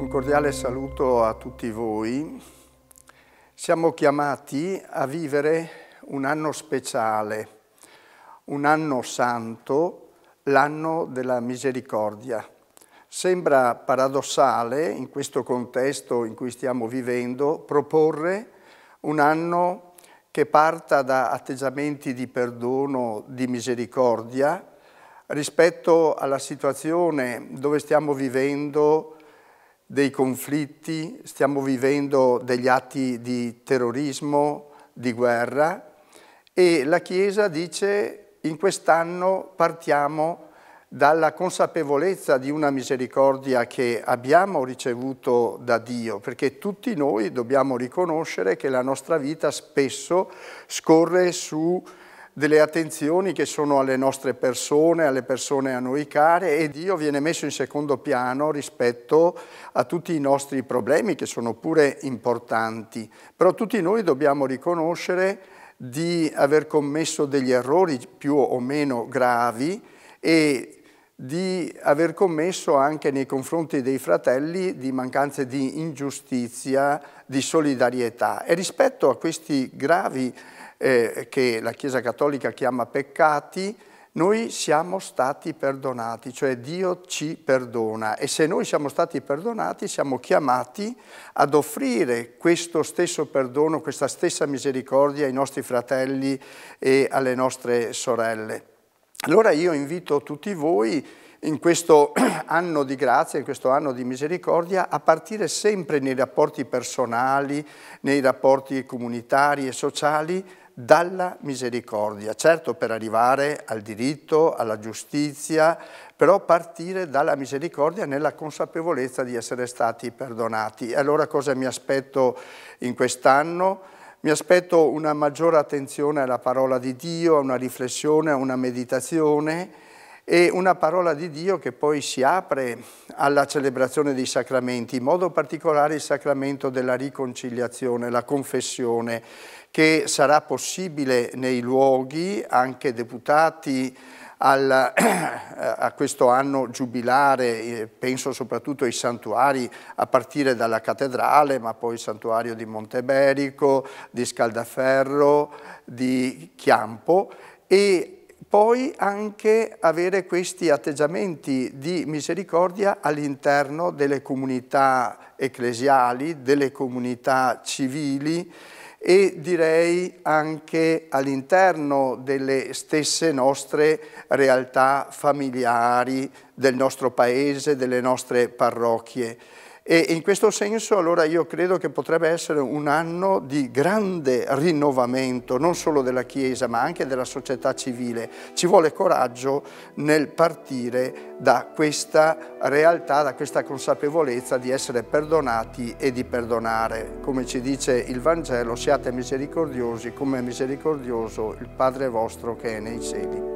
Un cordiale saluto a tutti voi. Siamo chiamati a vivere un anno speciale, un anno santo, l'anno della misericordia. Sembra paradossale, in questo contesto in cui stiamo vivendo, proporre un anno che parta da atteggiamenti di perdono, di misericordia, rispetto alla situazione dove stiamo vivendo dei conflitti, stiamo vivendo degli atti di terrorismo, di guerra e la Chiesa dice in quest'anno partiamo dalla consapevolezza di una misericordia che abbiamo ricevuto da Dio, perché tutti noi dobbiamo riconoscere che la nostra vita spesso scorre su delle attenzioni che sono alle nostre persone, alle persone a noi care e Dio viene messo in secondo piano rispetto a tutti i nostri problemi che sono pure importanti, però tutti noi dobbiamo riconoscere di aver commesso degli errori più o meno gravi e di aver commesso anche nei confronti dei fratelli di mancanze di ingiustizia, di solidarietà. E rispetto a questi gravi eh, che la Chiesa Cattolica chiama peccati, noi siamo stati perdonati, cioè Dio ci perdona e se noi siamo stati perdonati siamo chiamati ad offrire questo stesso perdono, questa stessa misericordia ai nostri fratelli e alle nostre sorelle. Allora io invito tutti voi in questo anno di grazia, in questo anno di misericordia, a partire sempre nei rapporti personali, nei rapporti comunitari e sociali, dalla misericordia. Certo per arrivare al diritto, alla giustizia, però partire dalla misericordia nella consapevolezza di essere stati perdonati. E allora cosa mi aspetto in quest'anno? Mi aspetto una maggiore attenzione alla parola di Dio, a una riflessione, a una meditazione e una parola di Dio che poi si apre alla celebrazione dei sacramenti, in modo particolare il sacramento della riconciliazione, la confessione, che sarà possibile nei luoghi, anche deputati, al, eh, a questo anno giubilare, eh, penso soprattutto ai santuari a partire dalla cattedrale, ma poi il santuario di Monteberico, di Scaldaferro, di Chiampo e poi anche avere questi atteggiamenti di misericordia all'interno delle comunità ecclesiali, delle comunità civili e direi anche all'interno delle stesse nostre realtà familiari, del nostro paese, delle nostre parrocchie. E in questo senso allora io credo che potrebbe essere un anno di grande rinnovamento, non solo della Chiesa ma anche della società civile. Ci vuole coraggio nel partire da questa realtà, da questa consapevolezza di essere perdonati e di perdonare. Come ci dice il Vangelo, siate misericordiosi come è misericordioso il Padre vostro che è nei cieli.